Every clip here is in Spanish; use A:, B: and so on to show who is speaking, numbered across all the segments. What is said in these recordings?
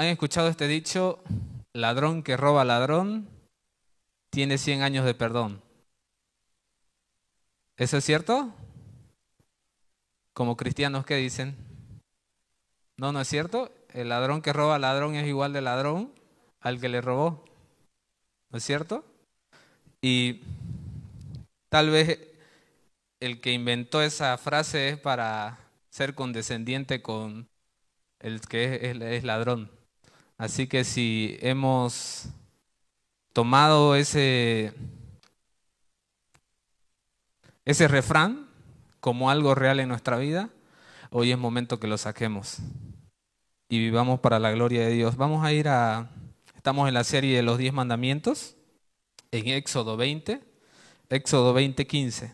A: ¿Han escuchado este dicho? Ladrón que roba ladrón tiene 100 años de perdón. ¿Eso es cierto? Como cristianos, ¿qué dicen? No, no es cierto. El ladrón que roba ladrón es igual de ladrón al que le robó. ¿No es cierto? Y tal vez el que inventó esa frase es para ser condescendiente con el que es ladrón. Así que si hemos tomado ese, ese refrán como algo real en nuestra vida, hoy es momento que lo saquemos y vivamos para la gloria de Dios. Vamos a ir a, estamos en la serie de los diez mandamientos, en Éxodo 20, Éxodo 20.15.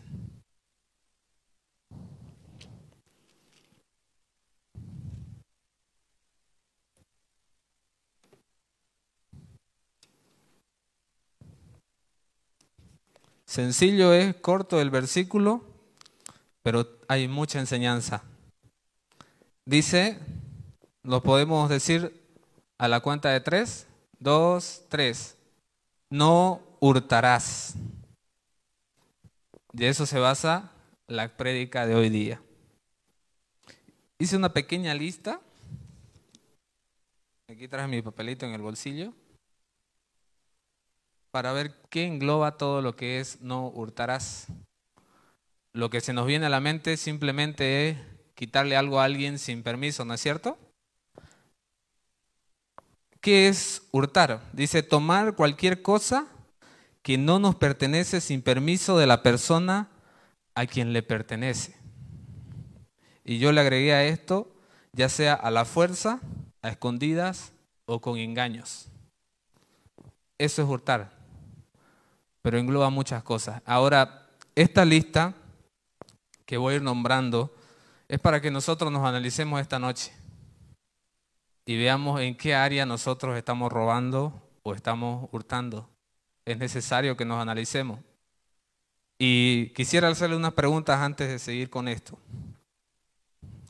A: Sencillo es corto el versículo, pero hay mucha enseñanza. Dice, lo podemos decir a la cuenta de tres, dos, tres. No hurtarás. De eso se basa la prédica de hoy día. Hice una pequeña lista. Aquí traje mi papelito en el bolsillo para ver qué engloba todo lo que es no hurtarás. Lo que se nos viene a la mente simplemente es quitarle algo a alguien sin permiso, ¿no es cierto? ¿Qué es hurtar? Dice tomar cualquier cosa que no nos pertenece sin permiso de la persona a quien le pertenece. Y yo le agregué a esto, ya sea a la fuerza, a escondidas o con engaños. Eso es hurtar pero engloba muchas cosas. Ahora, esta lista que voy a ir nombrando es para que nosotros nos analicemos esta noche y veamos en qué área nosotros estamos robando o estamos hurtando. Es necesario que nos analicemos. Y quisiera hacerle unas preguntas antes de seguir con esto.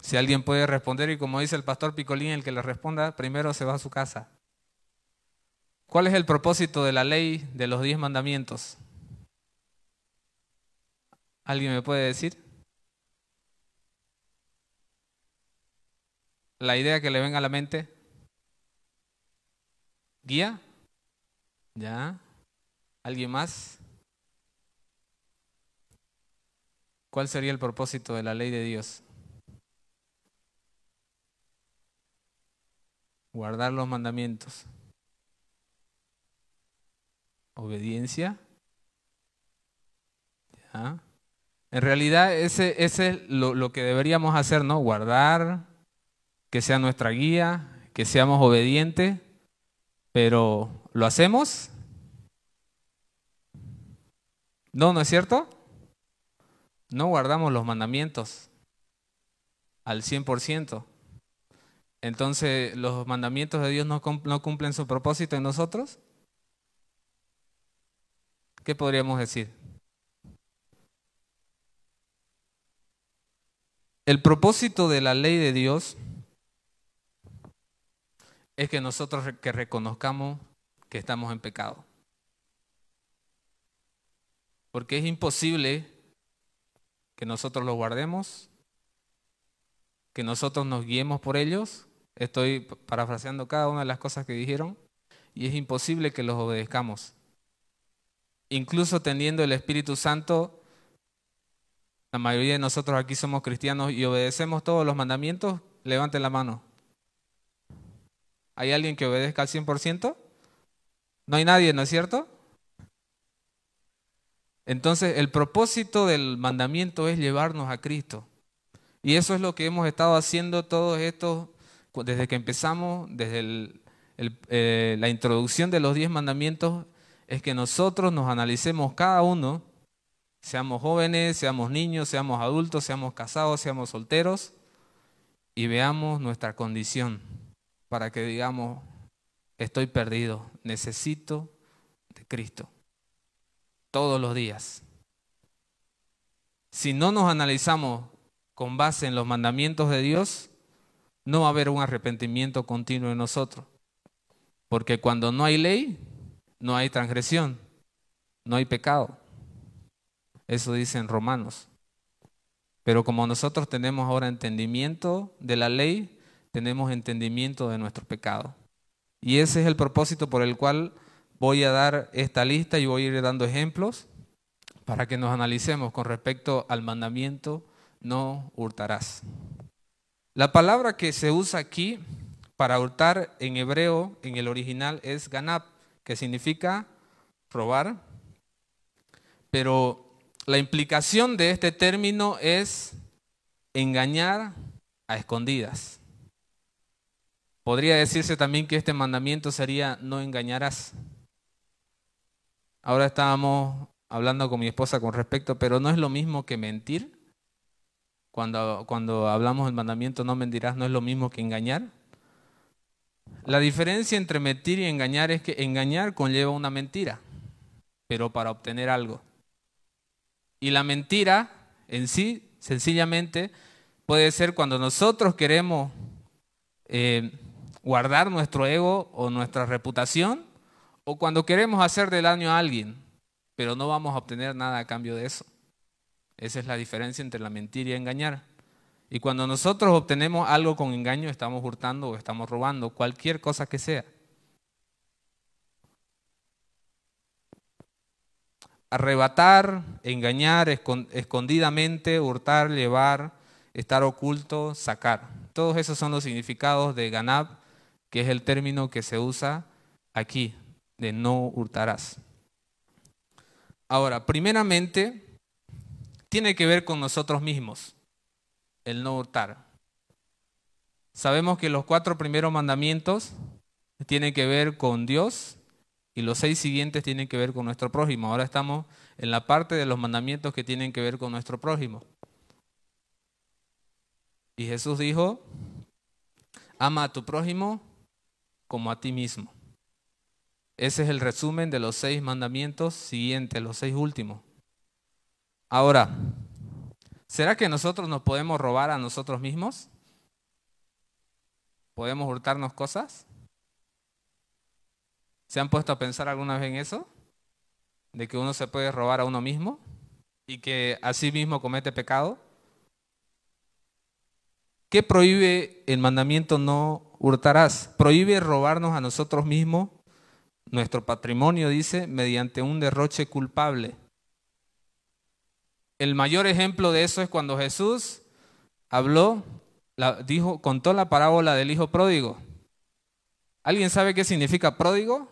A: Si alguien puede responder y como dice el pastor Picolín, el que le responda primero se va a su casa. ¿Cuál es el propósito de la ley de los diez mandamientos? ¿Alguien me puede decir? La idea que le venga a la mente. ¿Guía? ¿Ya? ¿Alguien más? ¿Cuál sería el propósito de la ley de Dios? Guardar los mandamientos obediencia. En realidad ese, ese es lo, lo, que deberíamos hacer, ¿no? Guardar, que sea nuestra guía, que seamos obedientes, pero ¿lo hacemos? No, ¿no es cierto? No guardamos los mandamientos al 100%. Entonces, ¿los mandamientos de Dios no, no cumplen su propósito en nosotros? ¿Qué podríamos decir? El propósito de la ley de Dios es que nosotros que reconozcamos que estamos en pecado. Porque es imposible que nosotros los guardemos, que nosotros nos guiemos por ellos. Estoy parafraseando cada una de las cosas que dijeron. Y es imposible que los obedezcamos incluso teniendo el Espíritu Santo, la mayoría de nosotros aquí somos cristianos y obedecemos todos los mandamientos, levanten la mano. ¿Hay alguien que obedezca al 100%? No hay nadie, ¿no es cierto? Entonces, el propósito del mandamiento es llevarnos a Cristo. Y eso es lo que hemos estado haciendo todos estos, desde que empezamos, desde eh, la introducción de los diez mandamientos, es que nosotros nos analicemos cada uno, seamos jóvenes, seamos niños, seamos adultos, seamos casados, seamos solteros, y veamos nuestra condición para que digamos, estoy perdido, necesito de Cristo, todos los días. Si no nos analizamos con base en los mandamientos de Dios, no va a haber un arrepentimiento continuo en nosotros. Porque cuando no hay ley, no hay transgresión, no hay pecado. Eso dicen Romanos. Pero como nosotros tenemos ahora entendimiento de la ley, tenemos entendimiento de nuestro pecado. Y ese es el propósito por el cual voy a dar esta lista y voy a ir dando ejemplos para que nos analicemos con respecto al mandamiento, no hurtarás. La palabra que se usa aquí para hurtar en hebreo, en el original, es ganap que significa probar, pero la implicación de este término es engañar a escondidas. Podría decirse también que este mandamiento sería no engañarás. Ahora estábamos hablando con mi esposa con respecto, pero no es lo mismo que mentir. Cuando, cuando hablamos del mandamiento no mentirás, no es lo mismo que engañar. La diferencia entre mentir y engañar es que engañar conlleva una mentira, pero para obtener algo. Y la mentira en sí, sencillamente, puede ser cuando nosotros queremos eh, guardar nuestro ego o nuestra reputación, o cuando queremos hacer del daño a alguien, pero no vamos a obtener nada a cambio de eso. Esa es la diferencia entre la mentira y engañar. Y cuando nosotros obtenemos algo con engaño, estamos hurtando o estamos robando, cualquier cosa que sea. Arrebatar, engañar, escondidamente, hurtar, llevar, estar oculto, sacar. Todos esos son los significados de ganab, que es el término que se usa aquí, de no hurtarás. Ahora, primeramente, tiene que ver con nosotros mismos el no hurtar. Sabemos que los cuatro primeros mandamientos tienen que ver con Dios y los seis siguientes tienen que ver con nuestro prójimo. Ahora estamos en la parte de los mandamientos que tienen que ver con nuestro prójimo. Y Jesús dijo, ama a tu prójimo como a ti mismo. Ese es el resumen de los seis mandamientos siguientes, los seis últimos. Ahora, ¿Será que nosotros nos podemos robar a nosotros mismos? ¿Podemos hurtarnos cosas? ¿Se han puesto a pensar alguna vez en eso? ¿De que uno se puede robar a uno mismo y que a sí mismo comete pecado? ¿Qué prohíbe el mandamiento no hurtarás? Prohíbe robarnos a nosotros mismos nuestro patrimonio, dice, mediante un derroche culpable. El mayor ejemplo de eso es cuando Jesús habló, dijo, contó la parábola del hijo pródigo. ¿Alguien sabe qué significa pródigo?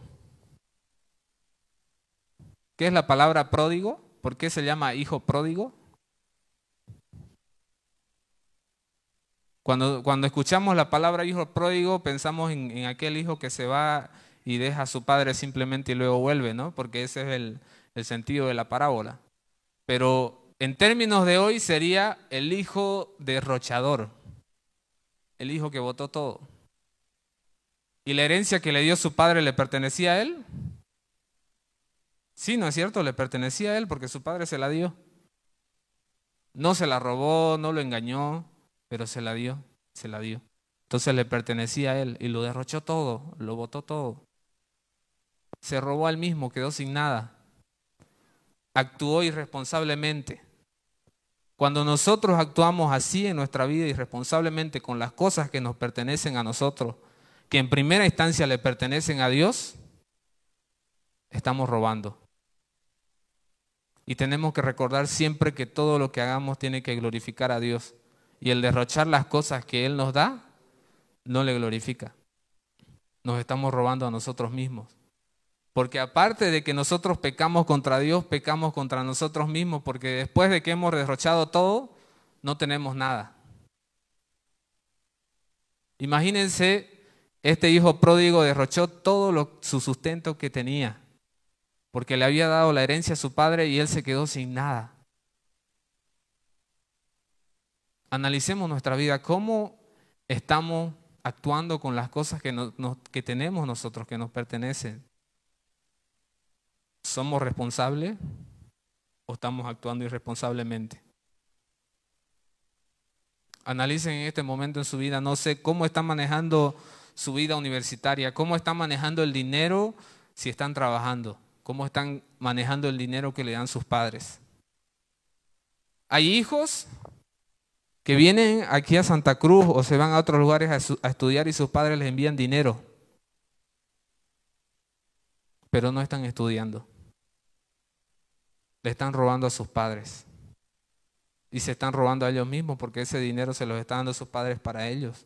A: ¿Qué es la palabra pródigo? ¿Por qué se llama hijo pródigo? Cuando, cuando, escuchamos la palabra hijo pródigo, pensamos en, aquel hijo que se va y deja a su padre simplemente y luego vuelve, ¿no? Porque ese es el, el sentido de la parábola. Pero en términos de hoy sería el hijo derrochador, el hijo que votó todo. ¿Y la herencia que le dio su padre le pertenecía a él? Sí, ¿no es cierto? Le pertenecía a él porque su padre se la dio. No se la robó, no lo engañó, pero se la dio, se la dio. Entonces le pertenecía a él y lo derrochó todo, lo votó todo. Se robó al mismo, quedó sin nada. Actuó irresponsablemente. Cuando nosotros actuamos así en nuestra vida irresponsablemente con las cosas que nos pertenecen a nosotros, que en primera instancia le pertenecen a Dios, estamos robando. Y tenemos que recordar siempre que todo lo que hagamos tiene que glorificar a Dios. Y el derrochar las cosas que Él nos da, no le glorifica. Nos estamos robando a nosotros mismos. Porque aparte de que nosotros pecamos contra Dios, pecamos contra nosotros mismos, porque después de que hemos derrochado todo, no tenemos nada. Imagínense, este hijo pródigo derrochó todo lo, su sustento que tenía, porque le había dado la herencia a su padre y él se quedó sin nada. Analicemos nuestra vida, cómo estamos actuando con las cosas que, que tenemos nosotros, que nos pertenecen. ¿Somos responsables o estamos actuando irresponsablemente? Analicen en este momento en su vida, no sé cómo están manejando su vida universitaria, cómo están manejando el dinero si están trabajando, cómo están manejando el dinero que le dan sus padres. Hay hijos que vienen aquí a Santa Cruz o se van a otros lugares a, a, estudiar y sus padres les envían dinero, pero no están estudiando le están robando a sus padres. Y se están robando a ellos mismos porque ese dinero se los está dando a sus padres para ellos.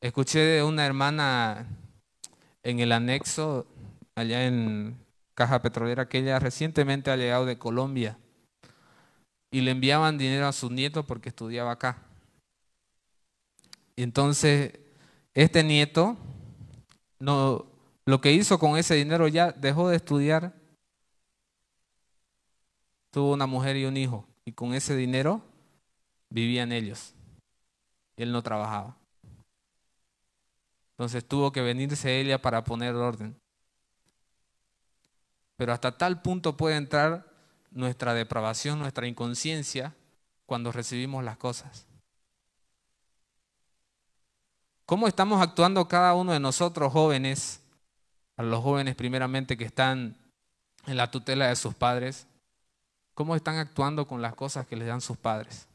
A: Escuché de una hermana en el anexo, allá en Caja Petrolera, que ella recientemente ha llegado de Colombia y le enviaban dinero a su nieto porque estudiaba acá. Y entonces, este nieto no, lo que hizo con ese dinero ya dejó de estudiar, tuvo una mujer y un hijo, y con ese dinero vivían ellos. Él no trabajaba. Entonces tuvo que venirse ella para poner orden. Pero hasta tal punto puede entrar nuestra depravación, nuestra inconsciencia, cuando recibimos las cosas. ¿Cómo estamos actuando cada uno de nosotros jóvenes a los jóvenes primeramente que están en la tutela de sus padres, cómo están actuando con las cosas que les dan sus padres.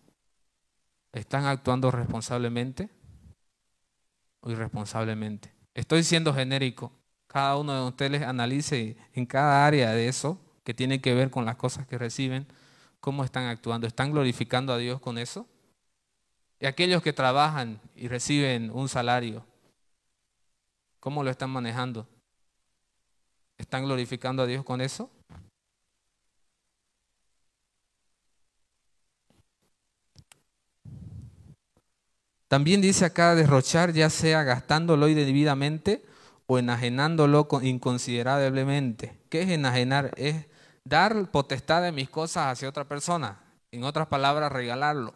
A: ¿Están actuando responsablemente o irresponsablemente? Estoy siendo genérico. Cada uno de ustedes analice en cada área de eso que tiene que ver con las cosas que reciben, cómo están actuando. ¿Están glorificando a Dios con eso? Y aquellos que trabajan y reciben un salario, ¿cómo lo están manejando? ¿Están glorificando a Dios con eso? También dice acá derrochar, ya sea gastándolo indebidamente o enajenándolo inconsiderablemente. ¿Qué es enajenar? Es dar potestad de mis cosas hacia otra persona. En otras palabras, regalarlo.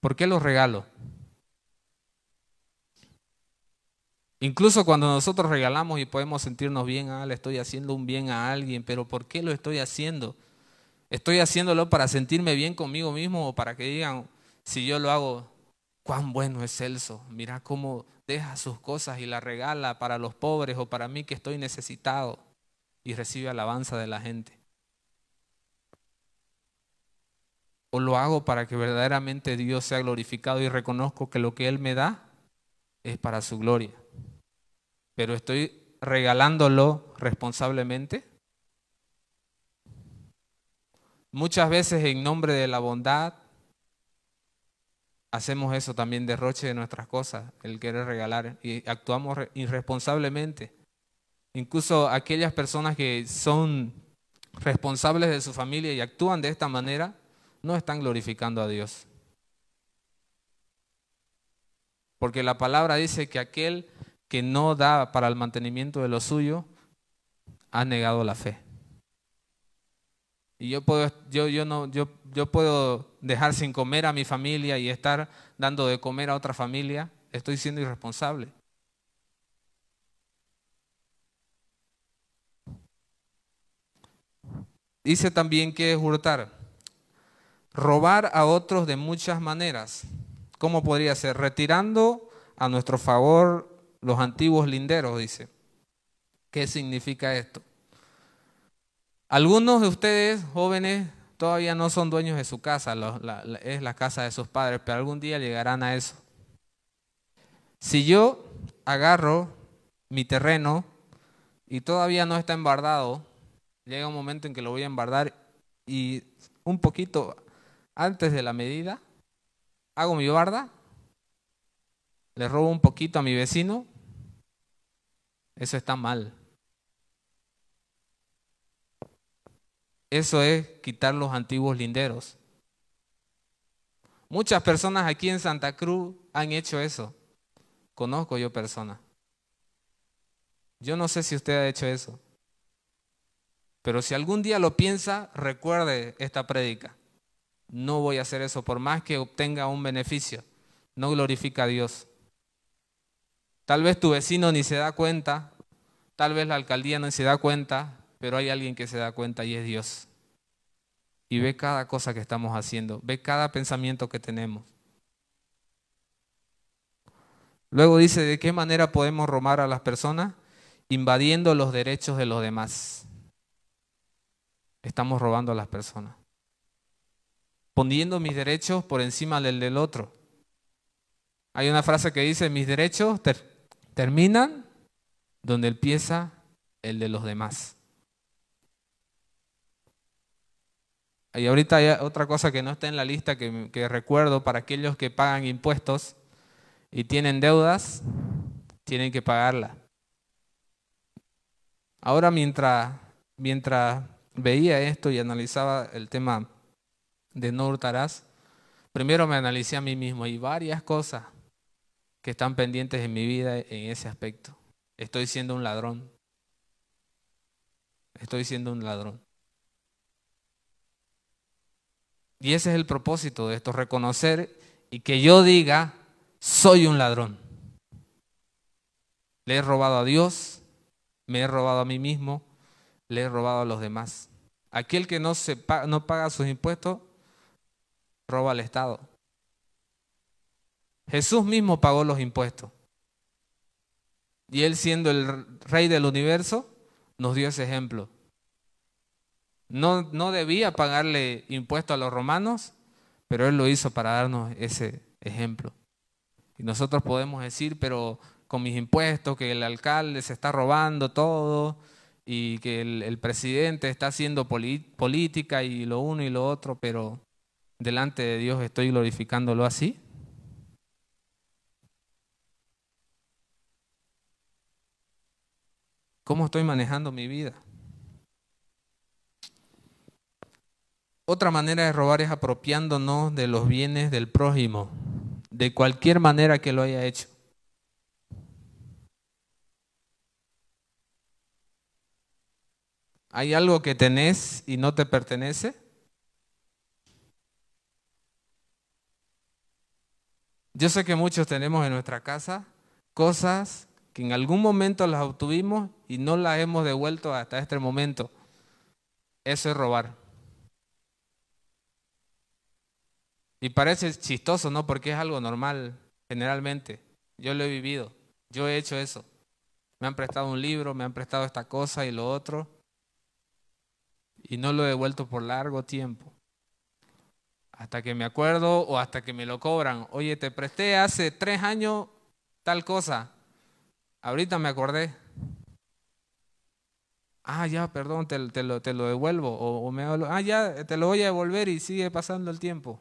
A: ¿Por qué lo regalo? Incluso cuando nosotros regalamos y podemos sentirnos bien, a ah, estoy haciendo un bien a alguien, pero ¿por qué lo estoy haciendo? ¿Estoy haciéndolo para sentirme bien conmigo mismo o para que digan, si yo lo hago, cuán bueno es Celso? Mira cómo deja sus cosas y las regala para los pobres o para mí que estoy necesitado y recibe alabanza de la gente. O lo hago para que verdaderamente Dios sea glorificado y reconozco que lo que Él me da es para su gloria pero estoy regalándolo responsablemente. Muchas veces en nombre de la bondad hacemos eso también derroche de nuestras cosas, el querer regalar y actuamos irresponsablemente. Incluso aquellas personas que son responsables de su familia y actúan de esta manera no están glorificando a Dios. Porque la palabra dice que aquel que no da para el mantenimiento de lo suyo, ha negado la fe. Y yo puedo, yo, yo no, yo, yo puedo dejar sin comer a mi familia y estar dando de comer a otra familia. Estoy siendo irresponsable. Dice también que es hurtar. Robar a otros de muchas maneras. ¿Cómo podría ser? Retirando a nuestro favor los antiguos linderos, dice. ¿Qué significa esto? Algunos de ustedes, jóvenes, todavía no son dueños de su casa, es la casa de sus padres, pero algún día llegarán a eso. Si yo agarro mi terreno y todavía no está embardado, llega un momento en que lo voy a embardar y un poquito antes de la medida, hago mi barda, le robo un poquito a mi vecino eso está mal. Eso es quitar los antiguos linderos. Muchas personas aquí en Santa Cruz han hecho eso. Conozco yo personas. Yo no sé si usted ha hecho eso. Pero si algún día lo piensa, recuerde esta prédica. No voy a hacer eso por más que obtenga un beneficio. No glorifica a Dios. Tal vez tu vecino ni se da cuenta, tal vez la alcaldía no se da cuenta, pero hay alguien que se da cuenta y es Dios. Y ve cada cosa que estamos haciendo, ve cada pensamiento que tenemos. Luego dice, ¿de qué manera podemos romar a las personas? Invadiendo los derechos de los demás. Estamos robando a las personas. Poniendo mis derechos por encima del del otro. Hay una frase que dice, mis derechos terminan donde empieza el de los demás. Y ahorita hay otra cosa que no está en la lista que, recuerdo para aquellos que pagan impuestos y tienen deudas, tienen que pagarla. Ahora mientras, mientras veía esto y analizaba el tema de no hurtarás, primero me analicé a mí mismo y varias cosas que están pendientes en mi vida en ese aspecto. Estoy siendo un ladrón. Estoy siendo un ladrón. Y ese es el propósito de esto, reconocer y que yo diga, soy un ladrón. Le he robado a Dios, me he robado a mí mismo, le he robado a los demás. Aquel que no, se no paga sus impuestos, roba al Estado. Jesús mismo pagó los impuestos. Y Él siendo el rey del universo, nos dio ese ejemplo. No, no debía pagarle impuestos a los romanos, pero Él lo hizo para darnos ese ejemplo. Y nosotros podemos decir, pero con mis impuestos, que el alcalde se está robando todo y que el presidente está haciendo política y lo uno y lo otro, pero delante de Dios estoy glorificándolo así. ¿Cómo estoy manejando mi vida? Otra manera de robar es apropiándonos de los bienes del prójimo, de cualquier manera que lo haya hecho. ¿Hay algo que tenés y no te pertenece? Yo sé que muchos tenemos en nuestra casa cosas que en algún momento las obtuvimos y no la hemos devuelto hasta este momento. Eso es robar. Y parece chistoso, ¿no? Porque es algo normal, generalmente. Yo lo he vivido, yo he hecho eso. Me han prestado un libro, me han prestado esta cosa y lo otro, y no lo he devuelto por largo tiempo. Hasta que me acuerdo o hasta que me lo cobran. Oye, te presté hace tres años tal cosa. Ahorita me acordé ah, ya, perdón, te, lo, devuelvo, o, me ah, ya, te lo voy a devolver y sigue pasando el tiempo.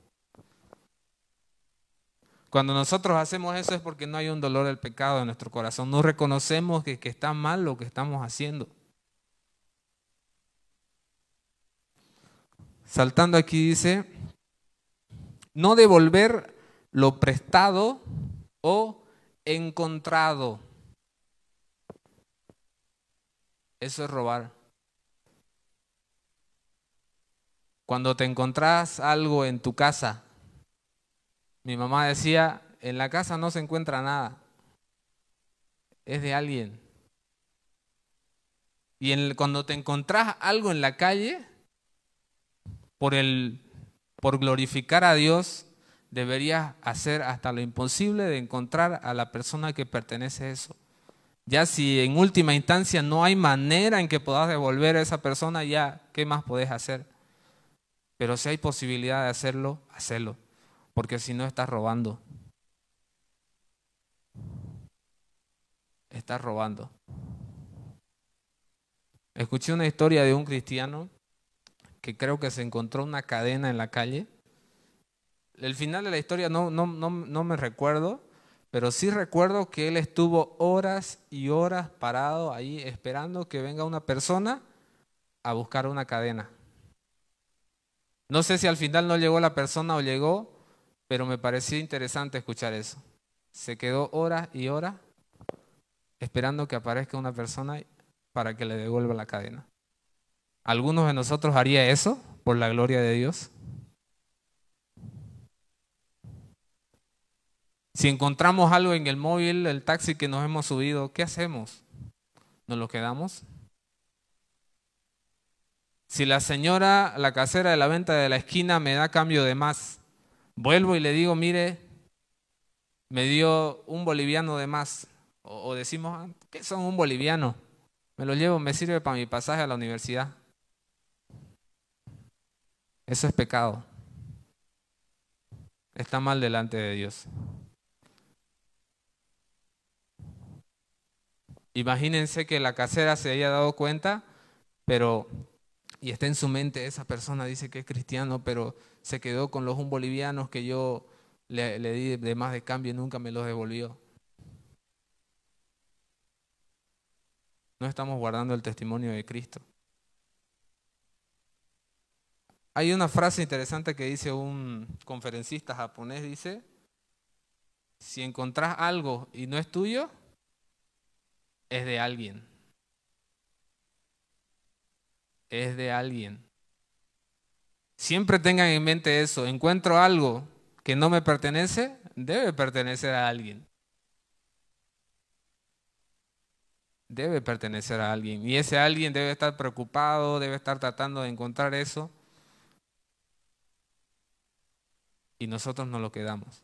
A: Cuando nosotros hacemos eso es porque no hay un dolor del pecado en nuestro corazón, no reconocemos que, que está mal lo que estamos haciendo. Saltando aquí dice, no devolver lo prestado o encontrado. Eso es robar. Cuando te encontrás algo en tu casa, mi mamá decía, en la casa no se encuentra nada, es de alguien. Y en cuando te encontrás algo en la calle, por, el, por glorificar a Dios, deberías hacer hasta lo imposible de encontrar a la persona que pertenece a eso. Ya si en última instancia no hay manera en que puedas devolver a esa persona, ya, ¿qué más podés hacer? Pero si hay posibilidad de hacerlo, hacelo, porque si no estás robando. Estás robando. Escuché una historia de un cristiano que creo que se encontró una cadena en la calle. El final de la historia no, no, no me recuerdo, pero sí recuerdo que él estuvo horas y horas parado ahí esperando que venga una persona a buscar una cadena. No sé si al final no llegó la persona o llegó, pero me pareció interesante escuchar eso. Se quedó horas y horas esperando que aparezca una persona para que le devuelva la cadena. ¿Algunos de nosotros haría eso por la gloria de Dios? Si encontramos algo en el móvil, el taxi que nos hemos subido, ¿qué hacemos? ¿Nos lo quedamos? Si la señora, la casera de la venta de la esquina me da cambio de más, vuelvo y le digo, mire, me dio un boliviano de más. O, decimos, ah, ¿qué son un boliviano? Me lo llevo, me sirve para mi pasaje a la universidad. Eso es pecado. Está mal delante de Dios. Imagínense que la casera se haya dado cuenta, pero, y está en su mente, esa persona dice que es cristiano, pero se quedó con los un bolivianos que yo le, le di de más de cambio y nunca me los devolvió. No estamos guardando el testimonio de Cristo. Hay una frase interesante que dice un conferencista japonés, dice, si encontrás algo y no es tuyo, es de alguien. Es de alguien. Siempre tengan en mente eso. Encuentro algo que no me pertenece, debe pertenecer a alguien. Debe pertenecer a alguien. Y ese alguien debe estar preocupado, debe estar tratando de encontrar eso. Y nosotros no lo quedamos.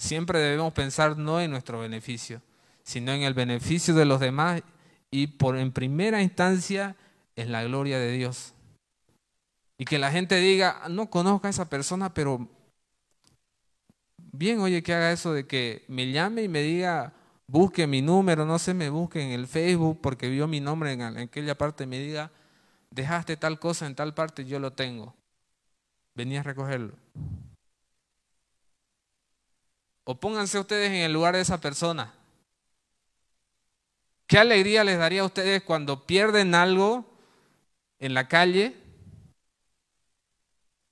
A: Siempre debemos pensar no en nuestro beneficio, sino en el beneficio de los demás y por en primera instancia en la gloria de Dios. Y que la gente diga, no conozco a esa persona, pero bien, oye, que haga eso de que me llame y me diga, busque mi número, no se me busque en el Facebook porque vio mi nombre en aquella parte y me diga, dejaste tal cosa en tal parte, yo lo tengo. Venía a recogerlo. O pónganse ustedes en el lugar de esa persona. ¿Qué alegría les daría a ustedes cuando pierden algo en la calle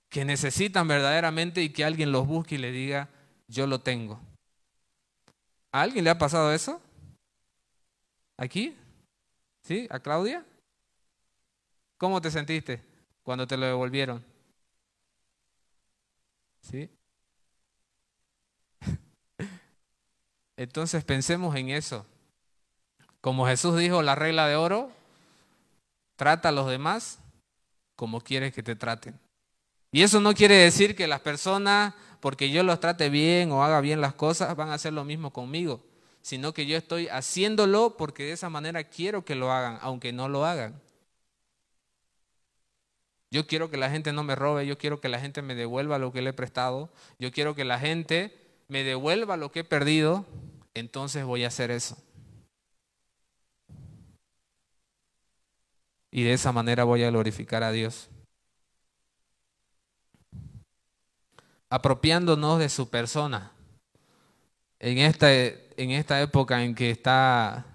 A: que necesitan verdaderamente y que alguien los busque y le diga, yo lo tengo? ¿A alguien le ha pasado eso? ¿Aquí? ¿Sí? ¿A Claudia? ¿Cómo te sentiste cuando te lo devolvieron? ¿Sí? Entonces pensemos en eso. Como Jesús dijo, la regla de oro, trata a los demás como quieres que te traten. Y eso no quiere decir que las personas, porque yo los trate bien o haga bien las cosas, van a hacer lo mismo conmigo, sino que yo estoy haciéndolo porque de esa manera quiero que lo hagan, aunque no lo hagan. Yo quiero que la gente no me robe, yo quiero que la gente me devuelva lo que le he prestado, yo quiero que la gente me devuelva lo que he perdido, entonces voy a hacer eso. Y de esa manera voy a glorificar a Dios. Apropiándonos de su persona. En esta, en esta época en que está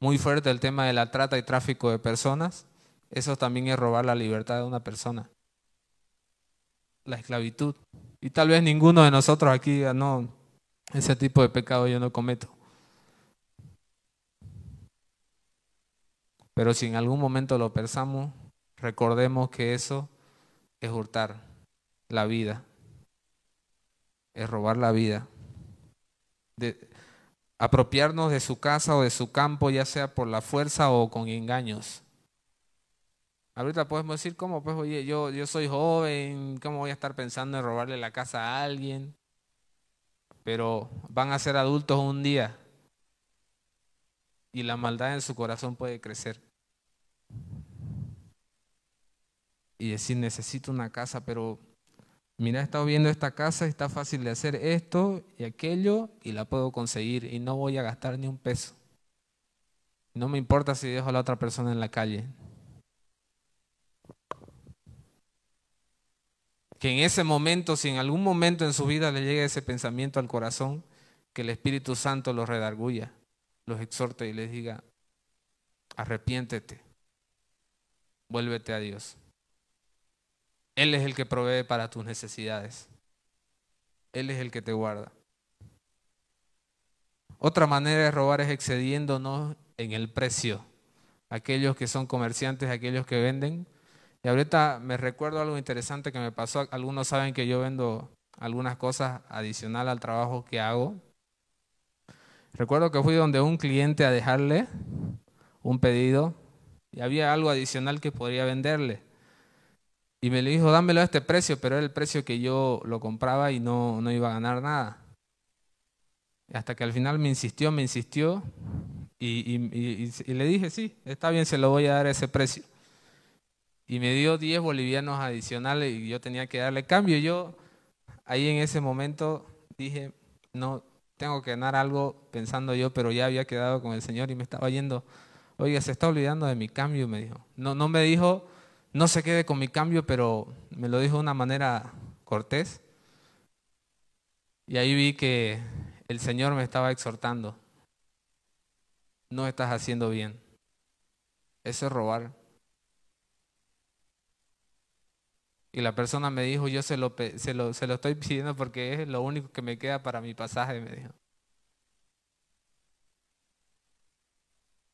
A: muy fuerte el tema de la trata y tráfico de personas, eso también es robar la libertad de una persona. La esclavitud. Y tal vez ninguno de nosotros aquí ah, no, ese tipo de pecado yo no cometo. Pero si en algún momento lo pensamos, recordemos que eso es hurtar la vida, es robar la vida. De, apropiarnos de su casa o de su campo, ya sea por la fuerza o con engaños. Ahorita podemos decir, ¿cómo? Pues oye, yo, yo soy joven, ¿cómo voy a estar pensando en robarle la casa a alguien? pero van a ser adultos un día y la maldad en su corazón puede crecer. Y decir, necesito una casa, pero mira, he estado viendo esta casa, está fácil de hacer esto y aquello y la puedo conseguir y no voy a gastar ni un peso. No me importa si dejo a la otra persona en la calle, que en ese momento, si en algún momento en su vida le llega ese pensamiento al corazón, que el Espíritu Santo los redarguya, los exhorte y les diga, arrepiéntete, vuélvete a Dios. Él es el que provee para tus necesidades. Él es el que te guarda. Otra manera de robar es excediéndonos en el precio. Aquellos que son comerciantes, aquellos que venden, y ahorita me recuerdo algo interesante que me pasó. Algunos saben que yo vendo algunas cosas adicional al trabajo que hago. Recuerdo que fui donde un cliente a dejarle un pedido y había algo adicional que podría venderle. Y me le dijo, dámelo a este precio, pero era el precio que yo lo compraba y no, iba a ganar nada. hasta que al final me insistió, me insistió y, y le dije, sí, está bien, se lo voy a dar ese precio y me dio 10 bolivianos adicionales y yo tenía que darle cambio. Yo ahí en ese momento dije, no, tengo que ganar algo pensando yo, pero ya había quedado con el Señor y me estaba yendo. Oiga, se está olvidando de mi cambio, me dijo. No, no me dijo, no se quede con mi cambio, pero me lo dijo de una manera cortés. Y ahí vi que el Señor me estaba exhortando. No estás haciendo bien. Eso es robar. Y la persona me dijo, yo se lo, se lo, estoy pidiendo porque es lo único que me queda para mi pasaje, me dijo.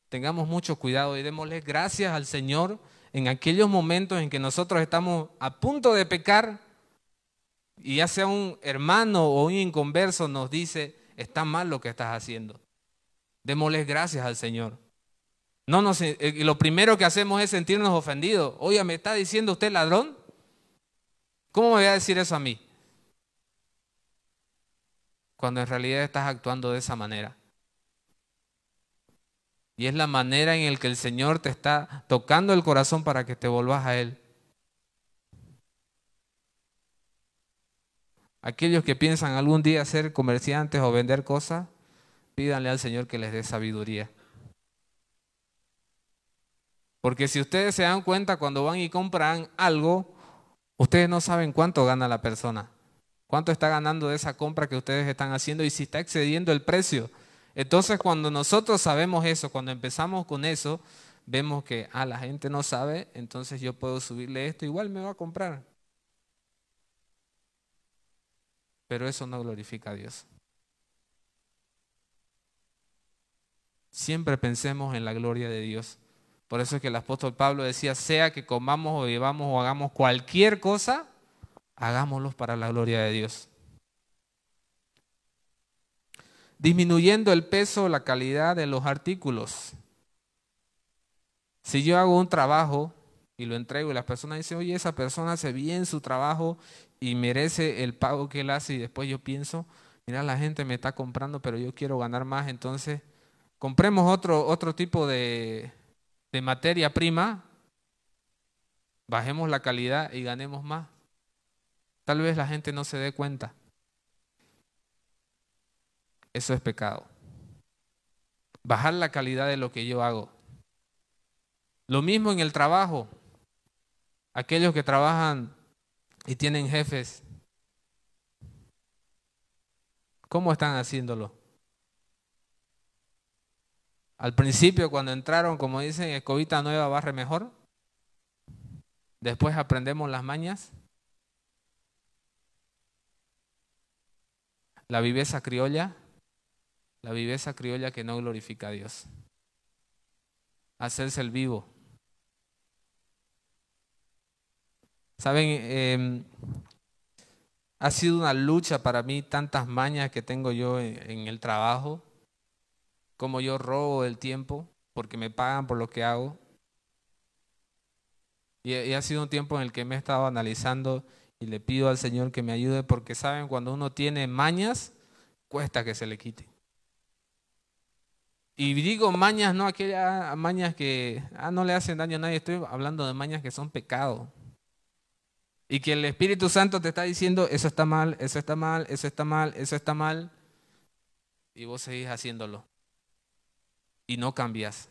A: Tengamos mucho cuidado y démosle gracias al Señor en aquellos momentos en que nosotros estamos a punto de pecar y ya sea un hermano o un inconverso nos dice, está mal lo que estás haciendo. Démosles gracias al Señor. No nos, eh, lo primero que hacemos es sentirnos ofendidos. Oye, ¿me está diciendo usted ladrón? ¿Cómo me voy a decir eso a mí? Cuando en realidad estás actuando de esa manera. Y es la manera en la que el Señor te está tocando el corazón para que te volvas a Él. Aquellos que piensan algún día ser comerciantes o vender cosas, pídanle al Señor que les dé sabiduría. Porque si ustedes se dan cuenta cuando van y compran algo, Ustedes no saben cuánto gana la persona, cuánto está ganando de esa compra que ustedes están haciendo y si está excediendo el precio. Entonces cuando nosotros sabemos eso, cuando empezamos con eso, vemos que, a ah, la gente no sabe, entonces yo puedo subirle esto, igual me va a comprar. Pero eso no glorifica a Dios. Siempre pensemos en la gloria de Dios. Por eso es que el apóstol Pablo decía, sea que comamos o vivamos o hagamos cualquier cosa, hagámoslo para la gloria de Dios. Disminuyendo el peso o la calidad de los artículos. Si yo hago un trabajo y lo entrego y la persona dice, oye, esa persona hace bien su trabajo y merece el pago que él hace y después yo pienso, mira, la gente me está comprando, pero yo quiero ganar más, entonces compremos otro, otro tipo de, de materia prima, bajemos la calidad y ganemos más. Tal vez la gente no se dé cuenta. Eso es pecado. Bajar la calidad de lo que yo hago. Lo mismo en el trabajo. Aquellos que trabajan y tienen jefes, ¿cómo están haciéndolo? Al principio, cuando entraron, como dicen, escobita nueva barre mejor. Después aprendemos las mañas. La viveza criolla. La viveza criolla que no glorifica a Dios. Hacerse el vivo. Saben, em, ha sido una lucha para mí tantas mañas que tengo yo en, en el trabajo como yo robo el tiempo porque me pagan por lo que hago. Y, ha sido un tiempo en el que me he estado analizando y le pido al Señor que me ayude porque saben, cuando uno tiene mañas, cuesta que se le quite. Y digo mañas, no aquellas ah, mañas que ah, no le hacen daño a nadie, estoy hablando de mañas que son pecado. Y que el Espíritu Santo te está diciendo, eso está mal, eso está mal, eso está mal, eso está mal. Y vos seguís haciéndolo y no cambias.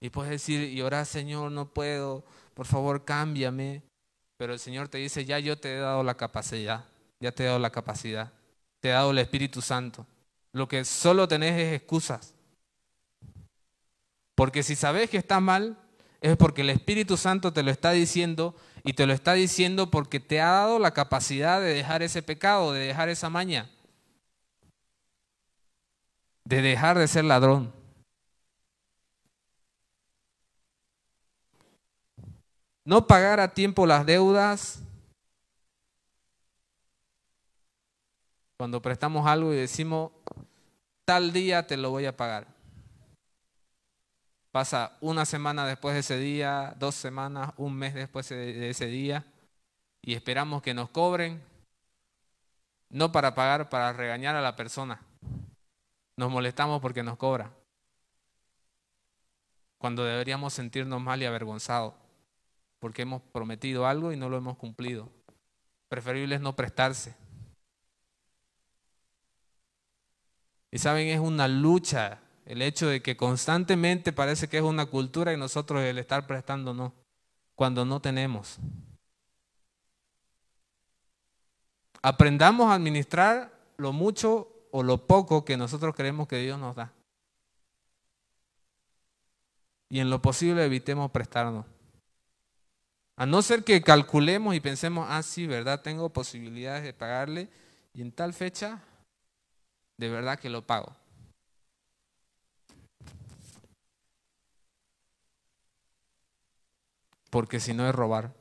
A: Y puedes decir y orar, Señor, no puedo, por favor, cámbiame. Pero el Señor te dice, ya yo te he dado la capacidad, ya te he dado la capacidad, te he dado el Espíritu Santo. Lo que solo tenés es excusas. Porque si sabes que está mal, es porque el Espíritu Santo te lo está diciendo y te lo está diciendo porque te ha dado la capacidad de dejar ese pecado, de dejar esa maña de dejar de ser ladrón. No pagar a tiempo las deudas. Cuando prestamos algo y decimos, tal día te lo voy a pagar. Pasa una semana después de ese día, dos semanas, un mes después de ese día y esperamos que nos cobren, no para pagar, para regañar a la persona. Nos molestamos porque nos cobra. Cuando deberíamos sentirnos mal y avergonzados porque hemos prometido algo y no lo hemos cumplido. Preferible es no prestarse. Y saben, es una lucha el hecho de que constantemente parece que es una cultura y nosotros el estar prestando cuando no tenemos. Aprendamos a administrar lo mucho o lo poco que nosotros creemos que Dios nos da. Y en lo posible evitemos prestarnos. A no ser que calculemos y pensemos, ah, sí, ¿verdad? Tengo posibilidades de pagarle y en tal fecha, de verdad que lo pago. Porque si no es robar.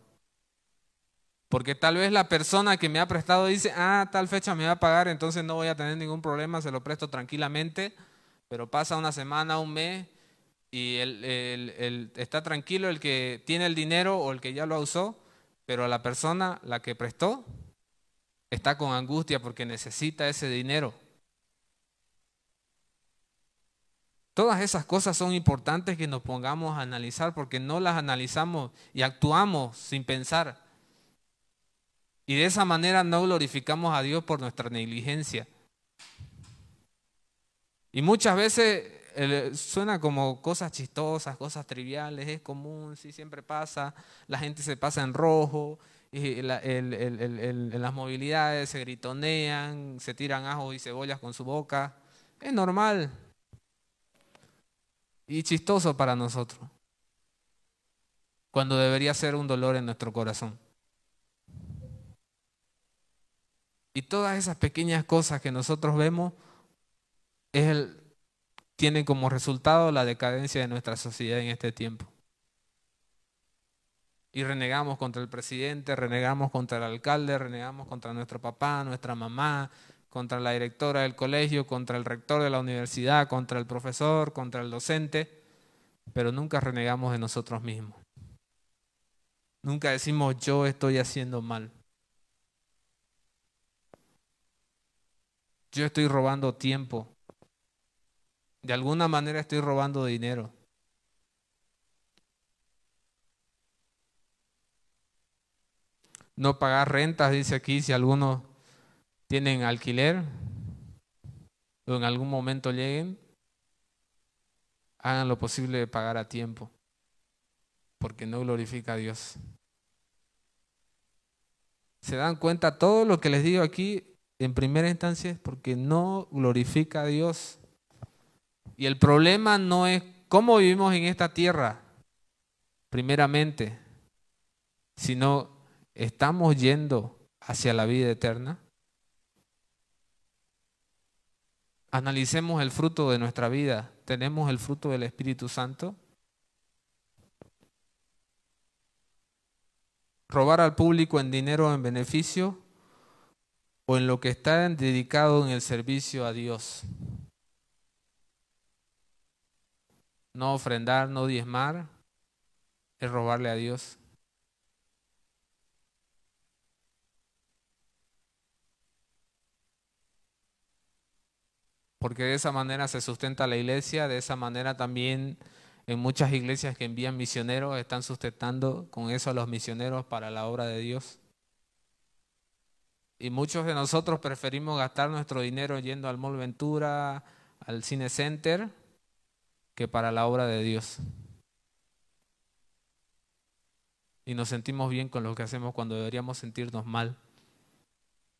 A: Porque tal vez la persona que me ha prestado dice, ah, tal fecha me va a pagar, entonces no voy a tener ningún problema, se lo presto tranquilamente, pero pasa una semana, un mes, y está tranquilo el que tiene el dinero o el que ya lo usó, pero la persona, la que prestó, está con angustia porque necesita ese dinero. Todas esas cosas son importantes que nos pongamos a analizar porque no las analizamos y actuamos sin pensar. Y de esa manera no glorificamos a Dios por nuestra negligencia. Y muchas veces eh, suena como cosas chistosas, cosas triviales, es común, sí, siempre pasa, la gente se pasa en rojo, y las movilidades se gritonean, se tiran ajos y cebollas con su boca. Es normal y chistoso para nosotros, cuando debería ser un dolor en nuestro corazón. Y todas esas pequeñas cosas que nosotros vemos tienen como resultado la decadencia de nuestra sociedad en este tiempo. Y renegamos contra el presidente, renegamos contra el alcalde, renegamos contra nuestro papá, nuestra mamá, contra la directora del colegio, contra el rector de la universidad, contra el profesor, contra el docente, pero nunca renegamos de nosotros mismos. Nunca decimos yo estoy haciendo mal. yo estoy robando tiempo. De alguna manera estoy robando dinero. No pagar rentas, dice aquí, si algunos tienen alquiler o en algún momento lleguen, hagan lo posible de pagar a tiempo, porque no glorifica a Dios. ¿Se dan cuenta? Todo lo que les digo aquí en primera instancia es porque no glorifica a Dios. Y el problema no es cómo vivimos en esta tierra, primeramente, sino estamos yendo hacia la vida eterna. Analicemos el fruto de nuestra vida. ¿Tenemos el fruto del Espíritu Santo? ¿Robar al público en dinero o en beneficio o en lo que está dedicado en el servicio a Dios. No ofrendar, no diezmar, es robarle a Dios. Porque de esa manera se sustenta la iglesia, de esa manera también en muchas iglesias que envían misioneros están sustentando con eso a los misioneros para la obra de Dios. Y muchos de nosotros preferimos gastar nuestro dinero yendo al Mall Ventura, al Cine Center, que para la obra de Dios. Y nos sentimos bien con lo que hacemos cuando deberíamos sentirnos mal.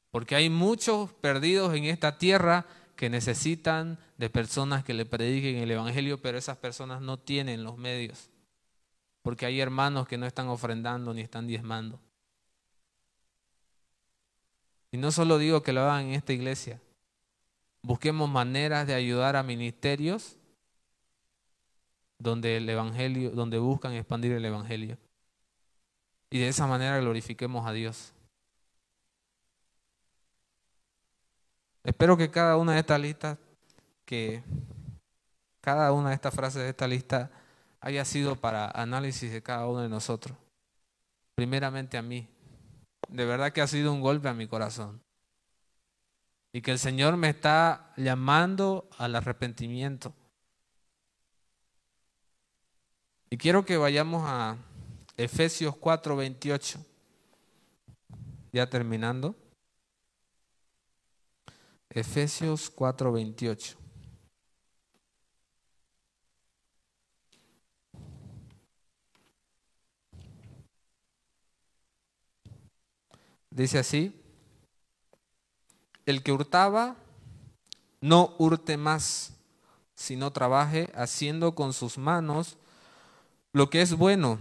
A: Porque hay muchos perdidos en esta tierra que necesitan de personas que le prediquen el Evangelio, pero esas personas no tienen los medios. Porque hay hermanos que no están ofrendando ni están diezmando. Y no solo digo que lo hagan en esta iglesia. Busquemos maneras de ayudar a ministerios donde el evangelio, donde buscan expandir el evangelio. Y de esa manera glorifiquemos a Dios. Espero que cada una de estas listas, que cada una de estas frases de esta lista haya sido para análisis de cada uno de nosotros. Primeramente a mí, de verdad que ha sido un golpe a mi corazón. Y que el Señor me está llamando al arrepentimiento. Y quiero que vayamos a Efesios 4.28 Ya terminando. Efesios 4.28 Dice así, el que hurtaba, no hurte más, sino trabaje haciendo con sus manos lo que es bueno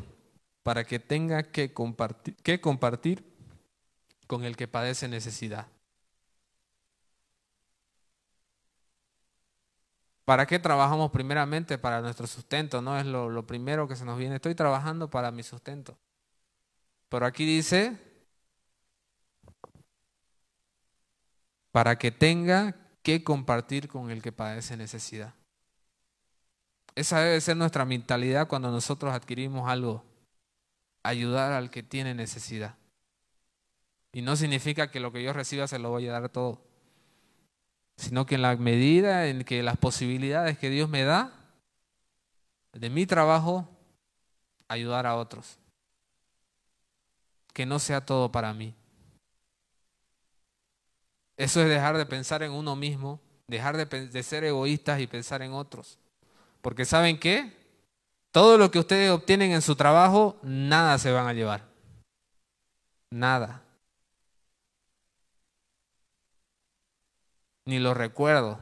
A: para que tenga que compartir, que compartir con el que padece necesidad. ¿Para qué trabajamos primeramente? Para nuestro sustento, ¿no? Es lo, lo primero que se nos viene. Estoy trabajando para mi sustento. Pero aquí dice, para que tenga que compartir con el que padece necesidad. Esa debe ser nuestra mentalidad cuando nosotros adquirimos algo, ayudar al que tiene necesidad. Y no significa que lo que yo reciba se lo voy a dar todo, sino que en la medida en que las posibilidades que Dios me da, de mi trabajo, ayudar a otros. Que no sea todo para mí. Eso es dejar de pensar en uno mismo, dejar de, ser egoístas y pensar en otros. Porque ¿saben qué? Todo lo que ustedes obtienen en su trabajo, nada se van a llevar. Nada. Ni los recuerdo.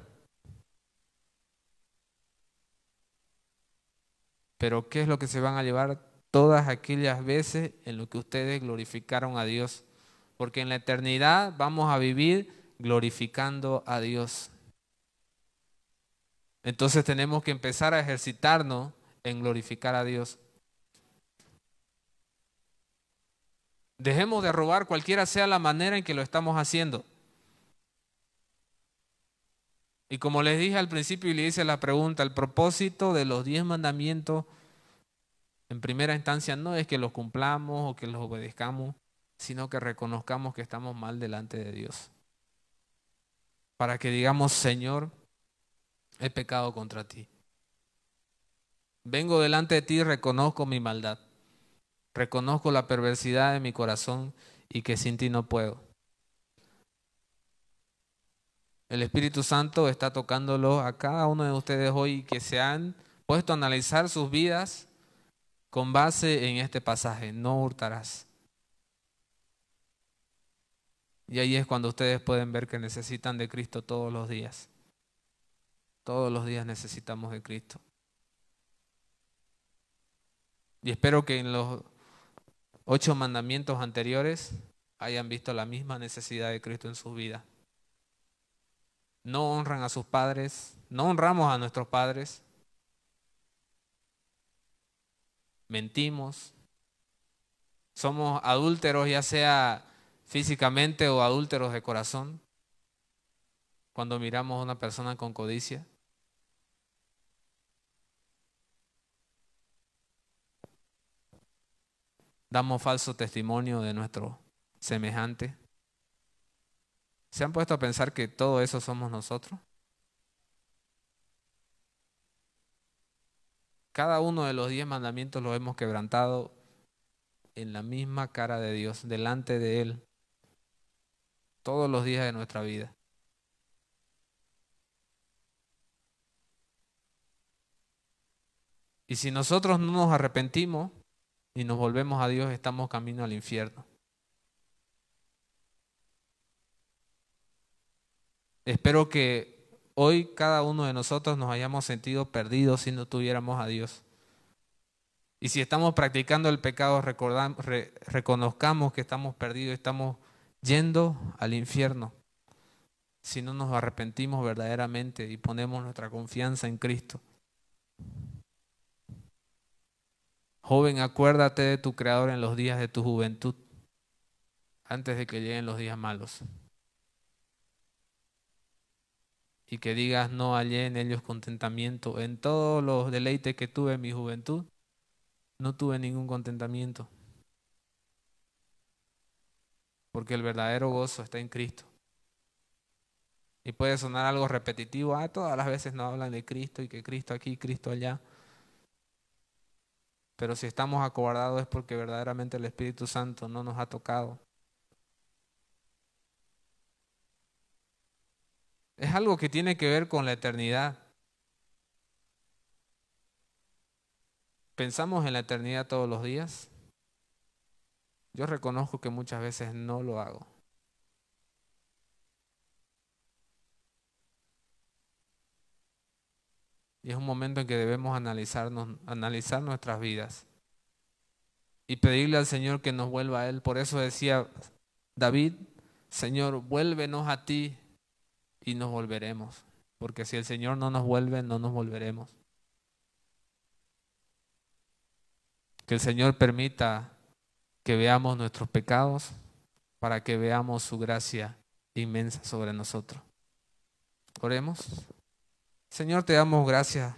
A: Pero ¿qué es lo que se van a llevar todas aquellas veces en lo que ustedes glorificaron a Dios? Porque en la eternidad vamos a vivir glorificando a Dios. Entonces tenemos que empezar a ejercitarnos en glorificar a Dios. Dejemos de robar cualquiera sea la manera en que lo estamos haciendo. Y como les dije al principio y le hice la pregunta, el propósito de los diez mandamientos en primera instancia no es que los cumplamos o que los obedezcamos, sino que reconozcamos que estamos mal delante de Dios para que digamos, Señor, he pecado contra ti. Vengo delante de ti y reconozco mi maldad. Reconozco la perversidad de mi corazón y que sin ti no puedo. El Espíritu Santo está tocándolo a cada uno de ustedes hoy que se han puesto a analizar sus vidas con base en este pasaje. No hurtarás. Y ahí es cuando ustedes pueden ver que necesitan de Cristo todos los días. Todos los días necesitamos de Cristo. Y espero que en los ocho mandamientos anteriores hayan visto la misma necesidad de Cristo en su vida. No honran a sus padres, no honramos a nuestros padres, mentimos, somos adúlteros ya sea físicamente o adúlteros de corazón, cuando miramos a una persona con codicia. Damos falso testimonio de nuestro semejante. ¿Se han puesto a pensar que todo eso somos nosotros? Cada uno de los diez mandamientos lo hemos quebrantado en la misma cara de Dios, delante de Él todos los días de nuestra vida. Y si nosotros no nos arrepentimos y nos volvemos a Dios, estamos camino al infierno. Espero que hoy cada uno de nosotros nos hayamos sentido perdidos si no tuviéramos a Dios. Y si estamos practicando el pecado, reconozcamos que estamos perdidos, estamos yendo al infierno si no nos arrepentimos verdaderamente y ponemos nuestra confianza en Cristo. Joven, acuérdate de tu Creador en los días de tu juventud, antes de que lleguen los días malos. Y que digas, no hallé en ellos contentamiento. En todos los deleites que tuve en mi juventud, no tuve ningún contentamiento porque el verdadero gozo está en Cristo. Y puede sonar algo repetitivo, ah, todas las veces no hablan de Cristo y que Cristo aquí, Cristo allá. Pero si estamos acobardados es porque verdaderamente el Espíritu Santo no nos ha tocado. Es algo que tiene que ver con la eternidad. ¿Pensamos en la eternidad todos los días? Yo reconozco que muchas veces no lo hago. Y es un momento en que debemos analizarnos, analizar nuestras vidas y pedirle al Señor que nos vuelva a Él. Por eso decía David, Señor, vuélvenos a ti y nos volveremos. Porque si el Señor no nos vuelve, no nos volveremos. Que el Señor permita que veamos nuestros pecados, para que veamos su gracia inmensa sobre nosotros. Oremos. Señor, te damos gracias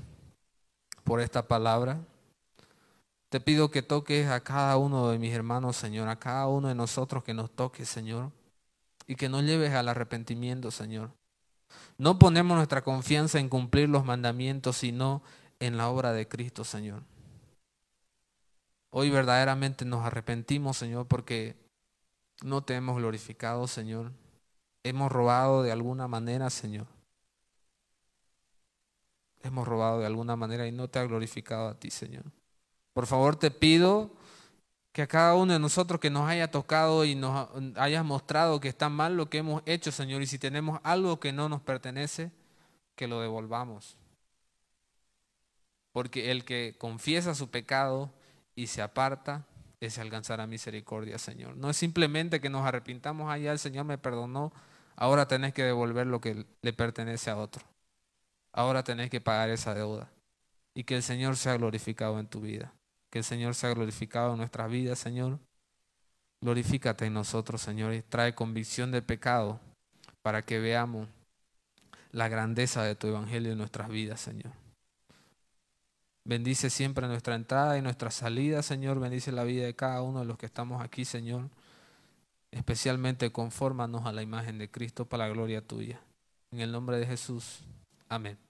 A: por esta palabra. Te pido que toques a cada uno de mis hermanos, Señor, a cada uno de nosotros que nos toques, Señor, y que nos lleves al arrepentimiento, Señor. No ponemos nuestra confianza en cumplir los mandamientos, sino en la obra de Cristo, Señor. Hoy verdaderamente nos arrepentimos, Señor, porque no te hemos glorificado, Señor. Hemos robado de alguna manera, Señor. Hemos robado de alguna manera y no te ha glorificado a ti, Señor. Por favor, te pido que a cada uno de nosotros que nos haya tocado y nos hayas mostrado que está mal lo que hemos hecho, Señor, y si tenemos algo que no nos pertenece, que lo devolvamos. Porque el que confiesa su pecado y se aparta, es a misericordia, Señor. No es simplemente que nos arrepintamos allá, el Señor me perdonó, ahora tenés que devolver lo que le pertenece a otro. Ahora tenés que pagar esa deuda. Y que el Señor sea glorificado en tu vida. Que el Señor sea glorificado en nuestras vidas, Señor. Glorifícate en nosotros, Señor, y trae convicción de pecado para que veamos la grandeza de tu evangelio en nuestras vidas, Señor. Bendice siempre nuestra entrada y nuestra salida, Señor. Bendice la vida de cada uno de los que estamos aquí, Señor. Especialmente confórmanos a la imagen de Cristo para la gloria tuya. En el nombre de Jesús. Amén.